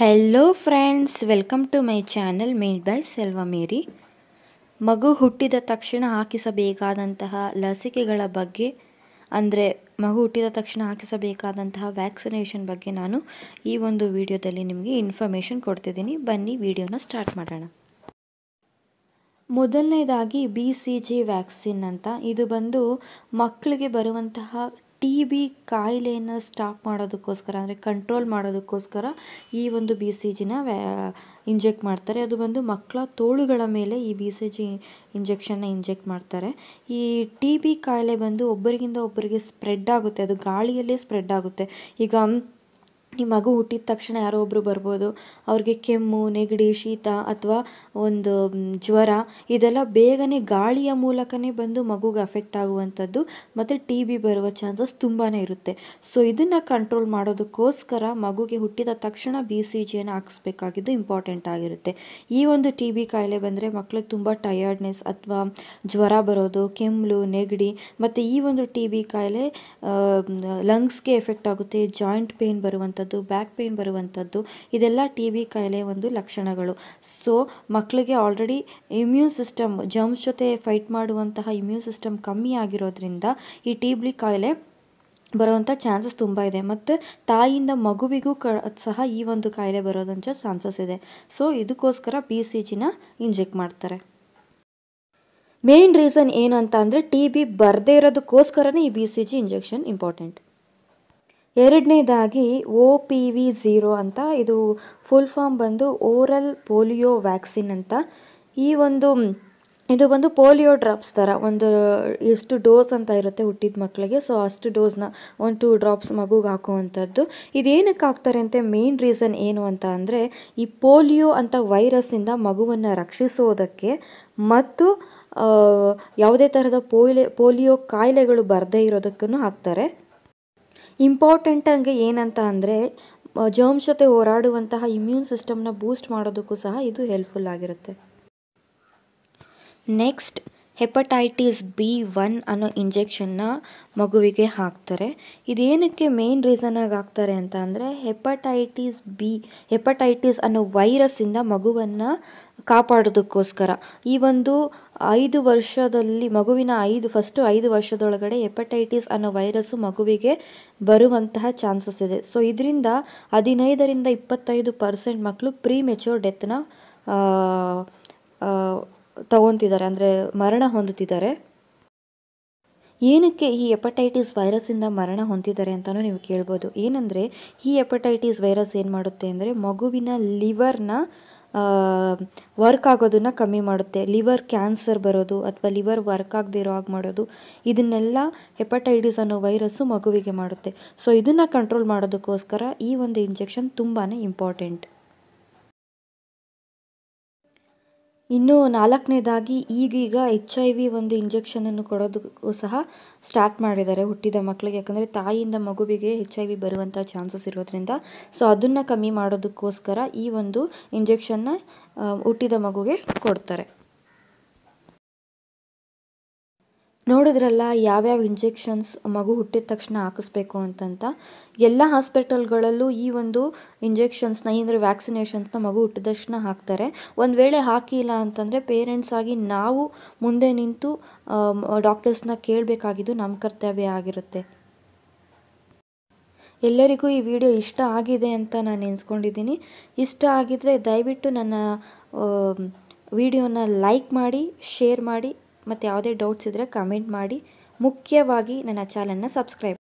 hello friends welcome to my channel made by Selva Mary ಮಗು ಹುಟ್ಟಿದ ತಕ್ಷಣ ಹಾಕಿಸಬೇಕಾದಂತಹ ಲಸಿಕೆಗಳ ಬಗ್ಗೆ ಅಂದರೆ ಮಗು ಹುಟ್ಟಿದ ತಕ್ಷಣ ಹಾಕಿಸಬೇಕಾದಂತಹ ವ್ಯಾಕ್ಸಿನೇಷನ್ ಬಗ್ಗೆ ನಾನು ಈ ಒಂದು ವಿಡಿಯೋದಲ್ಲಿ ನಿಮಗೆ ಇನ್ಫಾರ್ಮೇಷನ್ ಕೊಡ್ತಿದ್ದೀನಿ ಬನ್ನಿ ವಿಡಿಯೋನ ಸ್ಟಾರ್ಟ್ ಮಾಡೋಣ ಮೊದಲನೇದಾಗಿ ಬಿ ಸಿ ಜಿ ವ್ಯಾಕ್ಸಿನ್ ಅಂತ ಇದು ಬಂದು ಮಕ್ಕಳಿಗೆ ಬರುವಂತಹ ಟಿ ಬಿ ಕಾಯಿಲೆಯನ್ನು ಸ್ಟಾಪ್ ಮಾಡೋದಕ್ಕೋಸ್ಕರ ಅಂದರೆ ಕಂಟ್ರೋಲ್ ಮಾಡೋದಕ್ಕೋಸ್ಕರ ಈ ಒಂದು ಬಿ ಸಿ ಜಿನ ವ್ಯಾ ಇಂಜೆಕ್ಟ್ ಮಾಡ್ತಾರೆ ಅದು ಬಂದು ಮಕ್ಕಳ ತೋಳುಗಳ ಮೇಲೆ ಈ ಬಿ ಸಿ ಜಿ ಇಂಜೆಕ್ಷನ್ನ ಇಂಜೆಕ್ಟ್ ಮಾಡ್ತಾರೆ ಈ ಟಿ ಬಿ ಕಾಯಿಲೆ ಬಂದು ಒಬ್ಬರಿಗಿಂತ ಒಬ್ಬರಿಗೆ ಸ್ಪ್ರೆಡ್ ಆಗುತ್ತೆ ಅದು ಗಾಳಿಯಲ್ಲೇ ಸ್ಪ್ರೆಡ್ ಆಗುತ್ತೆ ಈಗ ಈ ಮಗು ಹುಟ್ಟಿದ ತಕ್ಷಣ ಯಾರೋ ಒಬ್ಬರು ಬರ್ಬೋದು ಅವ್ರಿಗೆ ಕೆಮ್ಮು ನೆಗಡಿ ಶೀತ ಅಥವಾ ಒಂದು ಜ್ವರ ಇದೆಲ್ಲ ಬೇಗನೆ ಗಾಳಿಯ ಮೂಲಕನೇ ಬಂದು ಮಗುಗೆ ಅಫೆಕ್ಟ್ ಆಗುವಂಥದ್ದು ಮತ್ತು ಟಿ ಬಿ ಬರುವ ಚಾನ್ಸಸ್ ತುಂಬಾ ಇರುತ್ತೆ ಸೊ ಇದನ್ನು ಕಂಟ್ರೋಲ್ ಮಾಡೋದಕ್ಕೋಸ್ಕರ ಮಗುಗೆ ಹುಟ್ಟಿದ ತಕ್ಷಣ ಬಿ ಸಿ ಜಿಯನ್ನು ಹಾಕಿಸ್ಬೇಕಾಗಿದ್ದು ಇಂಪಾರ್ಟೆಂಟ್ ಆಗಿರುತ್ತೆ ಈ ಒಂದು ಟಿ ಬಿ ಕಾಯಿಲೆ ಬಂದರೆ ಮಕ್ಕಳಿಗೆ ತುಂಬ ಟಯರ್ಡ್ನೆಸ್ ಅಥವಾ ಜ್ವರ ಬರೋದು ಕೆಮ್ಮು ನೆಗಡಿ ಮತ್ತು ಈ ಒಂದು ಟಿ ಬಿ ಕಾಯಿಲೆ ಲಂಗ್ಸ್ಗೆ ಎಫೆಕ್ಟ್ ಆಗುತ್ತೆ ಜಾಯಿಂಟ್ ಪೇನ್ ಬರುವಂಥ ಬರುವಂಥದ್ದು ಬ್ಯಾಕ್ ಪೇನ್ ಬರುವಂಥದ್ದು ಇದೆಲ್ಲ ಟಿ ಬಿ ಕಾಯಿಲೆಯ ಒಂದು ಲಕ್ಷಣಗಳು ಸೊ ಮಕ್ಕಳಿಗೆ ಆಲ್ರೆಡಿ ಇಮ್ಯೂನ್ ಸಿಸ್ಟಮ್ ಜರ್ಮ್ಸ್ ಜೊತೆ ಫೈಟ್ ಮಾಡುವಂತಹ ಇಮ್ಯೂನ್ ಸಿಸ್ಟಮ್ ಕಮ್ಮಿ ಆಗಿರೋದ್ರಿಂದ ಈ ಟಿ ಬಿ ಕಾಯಿಲೆ ಬರುವಂಥ ಚಾನ್ಸಸ್ ತುಂಬ ಇದೆ ಮತ್ತು ತಾಯಿಯಿಂದ ಮಗುವಿಗೂ ಕ ಸಹ ಈ ಒಂದು ಕಾಯಿಲೆ ಬರೋದಂಥ ಚಾನ್ಸಸ್ ಇದೆ ಸೊ ಇದಕ್ಕೋಸ್ಕರ ಬಿ ಸಿ ಜಿನ ಇಂಜೆಕ್ಟ್ ಮಾಡ್ತಾರೆ ಮೇನ್ ರೀಸನ್ ಏನು ಅಂತ ಅಂದರೆ ಟಿ ಬಿ ಬರದೇ ಇರೋದಕ್ಕೋಸ್ಕರನೇ ಈ B C G injection important ಎರಡನೇದಾಗಿ ಒ ಪಿ ವಿ ಝೀರೋ ಅಂತ ಇದು ಫುಲ್ ಫಾರ್ಮ್ ಬಂದು ಓರಲ್ ಪೋಲಿಯೋ ವ್ಯಾಕ್ಸಿನ್ ಅಂತ ಈ ಒಂದು ಇದು ಬಂದು ಪೋಲಿಯೋ ಡ್ರಾಪ್ಸ್ ಥರ ಒಂದು ಎಷ್ಟು ಡೋಸ್ ಅಂತ ಇರುತ್ತೆ ಹುಟ್ಟಿದ ಮಕ್ಕಳಿಗೆ ಸೊ ಅಷ್ಟು ಡೋಸ್ನ ಒಂದು ಟೂ ಡ್ರಾಪ್ಸ್ ಮಗುಗೆ ಹಾಕುವಂಥದ್ದು ಇದೇನಕ್ಕೆ ಹಾಕ್ತಾರೆ ಅಂತ ಮೇನ್ ರೀಸನ್ ಏನು ಅಂತ ಅಂದರೆ ಈ ಪೋಲಿಯೋ ಅಂತ ವೈರಸ್ಸಿಂದ ಮಗುವನ್ನು ರಕ್ಷಿಸೋದಕ್ಕೆ ಮತ್ತು ಯಾವುದೇ ಥರದ ಪೋಲಿ ಪೋಲಿಯೋ ಕಾಯಿಲೆಗಳು ಬರದೇ ಇರೋದಕ್ಕೂ ಹಾಕ್ತಾರೆ ಇಂಪಾರ್ಟೆಂಟ್ ಹಂಗೆ ಏನಂತ ಅಂದರೆ ಜರ್ಮ್ಸ್ ಜೊತೆ ಹೋರಾಡುವಂತಹ ಇಮ್ಯೂನ್ ಸಿಸ್ಟಮ್ನ ಬೂಸ್ಟ್ ಮಾಡೋದಕ್ಕೂ ಸಹ ಇದು ಹೆಲ್ಪ್ಫುಲ್ ಆಗಿರುತ್ತೆ ನೆಕ್ಸ್ಟ್ ಹೆಪಟೈಟಿಸ್ ಬಿ ಒನ್ ಅನ್ನೋ ಇಂಜೆಕ್ಷನ್ನ ಮಗುವಿಗೆ ಹಾಕ್ತಾರೆ ಇದೇನಕ್ಕೆ ಮೇನ್ ರೀಸನಾಗಿ ಹಾಕ್ತಾರೆ ಅಂತ ಅಂದರೆ ಹೆಪಟೈಟಿಸ್ ಬಿ ಹೆಪಟೈಟಿಸ್ ಅನ್ನೋ ವೈರಸ್ಸಿಂದ ಮಗುವನ್ನು ಕಾಪಾಡೋದಕ್ಕೋಸ್ಕರ ಈ ಒಂದು ಐದು ವರ್ಷದಲ್ಲಿ ಮಗುವಿನ ಐದು ಫಸ್ಟು ಐದು ವರ್ಷದೊಳಗಡೆ ಹೆಪಟೈಟಿಸ್ ಅನ್ನೋ ವೈರಸ್ಸು ಮಗುವಿಗೆ ಬರುವಂತಹ ಚಾನ್ಸಸ್ ಇದೆ ಸೊ ಇದರಿಂದ ಹದಿನೈದರಿಂದ ಇಪ್ಪತ್ತೈದು ಪರ್ಸೆಂಟ್ ಮಕ್ಕಳು ಪ್ರೀ ಮೆಚೂರ್ ಡೆತ್ನ ತಗೊತಿದ್ದಾರೆ ಅಂದರೆ ಮರಣ ಹೊಂದುತ್ತಿದ್ದಾರೆ ಏನಕ್ಕೆ ಈ ಎಪಟೈಟಿಸ್ ವೈರಸ್ಸಿಂದ ಮರಣ ಹೊಂದಿದ್ದಾರೆ ಅಂತಲೂ ನೀವು ಕೇಳ್ಬೋದು ಏನಂದರೆ ಈ ಹೆಪಟೈಟಿಸ್ ವೈರಸ್ ಏನು ಮಾಡುತ್ತೆ ಅಂದರೆ ಮಗುವಿನ ಲಿವರ್ನ ವರ್ಕ್ ಆಗೋದನ್ನು ಕಮ್ಮಿ ಮಾಡುತ್ತೆ ಲಿವರ್ ಕ್ಯಾನ್ಸರ್ ಬರೋದು ಅಥವಾ ಲಿವರ್ ವರ್ಕ್ ಆಗದೇ ಇರೋ ಹಾಗೆ ಮಾಡೋದು ಇದನ್ನೆಲ್ಲ ಹೆಪಟೈಟಿಸ್ ಅನ್ನೋ ವೈರಸ್ಸು ಮಗುವಿಗೆ ಮಾಡುತ್ತೆ ಸೊ ಇದನ್ನು ಕಂಟ್ರೋಲ್ ಮಾಡೋದಕ್ಕೋಸ್ಕರ ಈ ಒಂದು ಇಂಜೆಕ್ಷನ್ ತುಂಬಾ ಇಂಪಾರ್ಟೆಂಟ್ ಇನ್ನು ನಾಲ್ಕನೇದಾಗಿ ಈಗೀಗ ಎಚ್ ಐ ವಿ ಒಂದು ಇಂಜೆಕ್ಷನನ್ನು ಕೊಡೋದಕ್ಕೂ ಸಹ ಸ್ಟಾರ್ಟ್ ಮಾಡಿದ್ದಾರೆ ಹುಟ್ಟಿದ ಮಕ್ಕಳಿಗೆ ಯಾಕಂದರೆ ತಾಯಿಯಿಂದ ಮಗುವಿಗೆ ಎಚ್ ಐ ವಿ ಬರುವಂಥ ಚಾನ್ಸಸ್ ಇರೋದ್ರಿಂದ ಸೊ ಅದನ್ನು ಕಮ್ಮಿ ಮಾಡೋದಕ್ಕೋಸ್ಕರ ಈ ಒಂದು ಇಂಜೆಕ್ಷನ್ನ ಹುಟ್ಟಿದ ಮಗುಗೆ ಕೊಡ್ತಾರೆ ನೋಡಿದ್ರಲ್ಲ ಯಾವ್ಯಾವ ಇಂಜೆಕ್ಷನ್ಸ್ ಮಗು ಹುಟ್ಟಿದ ತಕ್ಷಣ ಹಾಕಿಸ್ಬೇಕು ಅಂತಂತ ಎಲ್ಲ ಹಾಸ್ಪಿಟಲ್ಗಳಲ್ಲೂ ಈ ಒಂದು ಇಂಜೆಕ್ಷನ್ಸ್ನ ಏನಂದರೆ ವ್ಯಾಕ್ಸಿನೇಷನ್ಸ್ನ ಮಗು ಹುಟ್ಟಿದ ತಕ್ಷಣ ಹಾಕ್ತಾರೆ ಒಂದು ವೇಳೆ ಹಾಕಿಲ್ಲ ಅಂತಂದರೆ ಪೇರೆಂಟ್ಸ್ ಆಗಿ ನಾವು ಮುಂದೆ ನಿಂತು ಡಾಕ್ಟರ್ಸ್ನ ಕೇಳಬೇಕಾಗಿದ್ದು ನಮ್ಮ ಕರ್ತವ್ಯ ಆಗಿರುತ್ತೆ ಎಲ್ಲರಿಗೂ ಈ ವಿಡಿಯೋ ಇಷ್ಟ ಆಗಿದೆ ಅಂತ ನಾನು ನೆನೆಸ್ಕೊಂಡಿದ್ದೀನಿ ಇಷ್ಟ ಆಗಿದರೆ ದಯವಿಟ್ಟು ನನ್ನ ವಿಡಿಯೋನ ಲೈಕ್ ಮಾಡಿ ಶೇರ್ ಮಾಡಿ ಮತ್ತು ಯಾವುದೇ ಡೌಟ್ಸ್ ಇದ್ದರೆ ಕಮೆಂಟ್ ಮಾಡಿ ಮುಖ್ಯವಾಗಿ ನನ್ನ ಚಾನಲ್ನ ಸಬ್ಸ್ಕ್ರೈಬ್